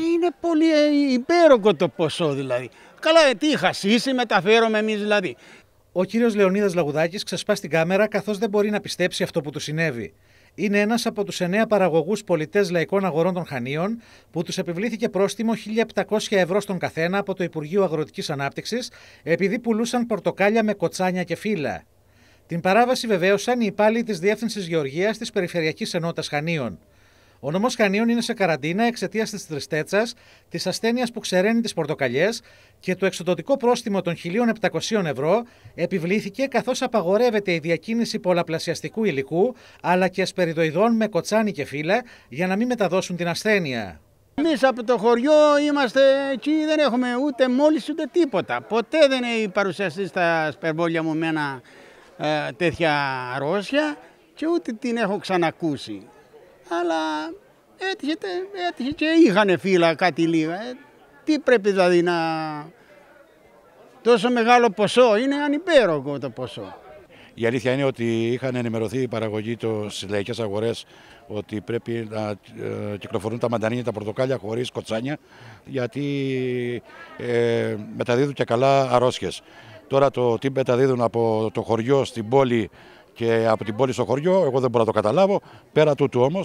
Είναι πολύ ε, υπέροχο το ποσό δηλαδή. Καλά, ε, τι είχα εσύ μεταφέρομαι εμείς δηλαδή. Ο κύριος Λεωνίδας Λαγουδάκης ξεσπά στην κάμερα καθώς δεν μπορεί να πιστέψει αυτό που του συνέβη. Είναι ένας από τους εννέα παραγωγούς πολιτές λαϊκών αγορών των Χανίων, που τους επιβλήθηκε πρόστιμο 1.700 ευρώ στον καθένα από το Υπουργείο Αγροτικής Ανάπτυξης, επειδή πουλούσαν πορτοκάλια με κοτσάνια και φύλλα. Την παράβαση βεβαίωσαν οι υπάλληλοι της Διεύθυνσης Γεωργίας της Περιφερειακής Ενότητας Χανίων. Ο νομό Χανίων είναι σε καραντίνα εξαιτίας της τριστέτσα, της ασθένειας που ξεραίνει τις πορτοκαλιές και το εξοδοτικό πρόστιμο των 1.700 ευρώ επιβλήθηκε καθώς απαγορεύεται η διακίνηση πολλαπλασιαστικού υλικού αλλά και ασπεριδοειδών με κοτσάνι και φύλλα για να μην μεταδώσουν την ασθένεια. Εμείς από το χωριό είμαστε εκεί, δεν έχουμε ούτε μόλις ούτε τίποτα. Ποτέ δεν έχει παρουσιαστεί στα σπερμπόλια μου μένα ένα ε, τέτοια αρρώστια και ούτε την έχω ξανακούσει αλλά έτυχε, έτυχε και είχαν φύλλα κάτι λίγα. Ε, τι πρέπει δηλαδή να... Τόσο μεγάλο ποσό, είναι ανυπέροχο το ποσό. Η αλήθεια είναι ότι είχαν ενημερωθεί οι παραγωγοί στι λαϊκές αγορές ότι πρέπει να ε, κυκλοφορούν τα μαντανίνια, τα πορτοκάλια χωρίς κοτσάνια, γιατί ε, μεταδίδουν και καλά αρρώστιες. Τώρα το τι μεταδίδουν από το χωριό στην πόλη και από την πόλη στο χωριό, εγώ δεν μπορώ να το καταλάβω. Πέρα τούτου όμως,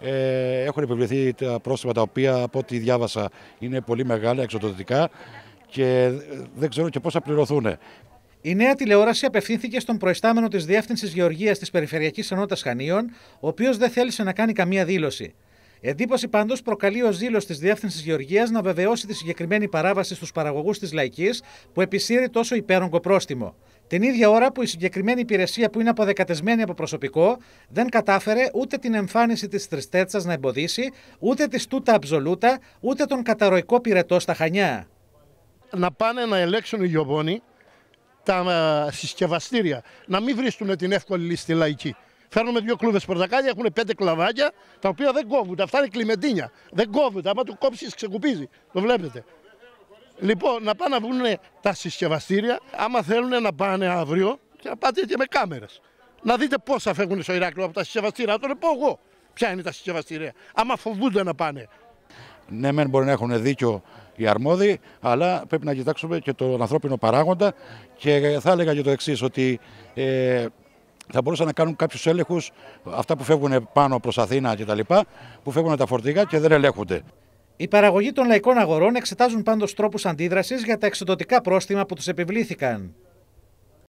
ε, έχουν επιβληθεί τα πρόστιμα τα οποία από ό,τι διάβασα είναι πολύ μεγάλα, εξοδοτικά και ε, δεν ξέρω και πώς θα πληρωθούν. Η νέα τηλεόραση απευθύνθηκε στον προϊστάμενο της Διεύθυνσης Γεωργίας της Περιφερειακής Ενότητας Χανίων, ο οποίος δεν θέλησε να κάνει καμία δήλωση. Εντύπωση πάντως προκαλεί ο ζήλος της Διεύθυνσης Γεωργίας να βεβαιώσει τη συγκεκριμένη παράβαση στους παραγωγούς της Λαϊκής που επισύρει τόσο υπέρογκο πρόστιμο. Την ίδια ώρα που η συγκεκριμένη υπηρεσία που είναι αποδεκατεσμένη από προσωπικό δεν κατάφερε ούτε την εμφάνιση της Τριστέτσα να εμποδίσει, ούτε της Τούτα Αψολούτα, ούτε τον καταρροϊκό πυρετό στα Χανιά. Να πάνε να ελέξουν οι γιοβόνοι τα ε, συσκευαστήρια, να μην βρίσκουν την εύκολη λύση στη λαϊκή. Φέρνουμε δύο κλούβες πορτακάλια, έχουν πέντε κλαβάκια, τα οποία δεν κόβουν. Αυτά είναι κλιμεντίνια. Δεν κόβουν. Άμα του κόψεις, ξεκουπίζει. Το βλέπετε. Λοιπόν, να πάνε να βγουν τα συσκευαστήρια, άμα θέλουν να πάνε αύριο και να πάτε και με κάμερες. Να δείτε πόσα φεύγουν στο Ηράκλειο από τα συσκευαστήρια. Να τον πω εγώ ποια είναι τα συσκευαστήρια. Άμα φοβούνται να πάνε. Ναι, μεν μπορεί να έχουν δίκιο οι αρμόδιοι, αλλά πρέπει να κοιτάξουμε και τον ανθρώπινο παράγοντα. Και θα έλεγα και το εξής, ότι ε, θα μπορούσαν να κάνουν κάποιους έλεγχους, αυτά που φεύγουν πάνω προς Αθήνα κτλ., που φεύγουν τα φορτηγά και δεν ελέγχονται. Οι παραγωγοί των λαϊκών αγορών εξετάζουν πάντως τρόπους αντίδρασης για τα εξωτοτικά πρόστιμα που τους επιβλήθηκαν.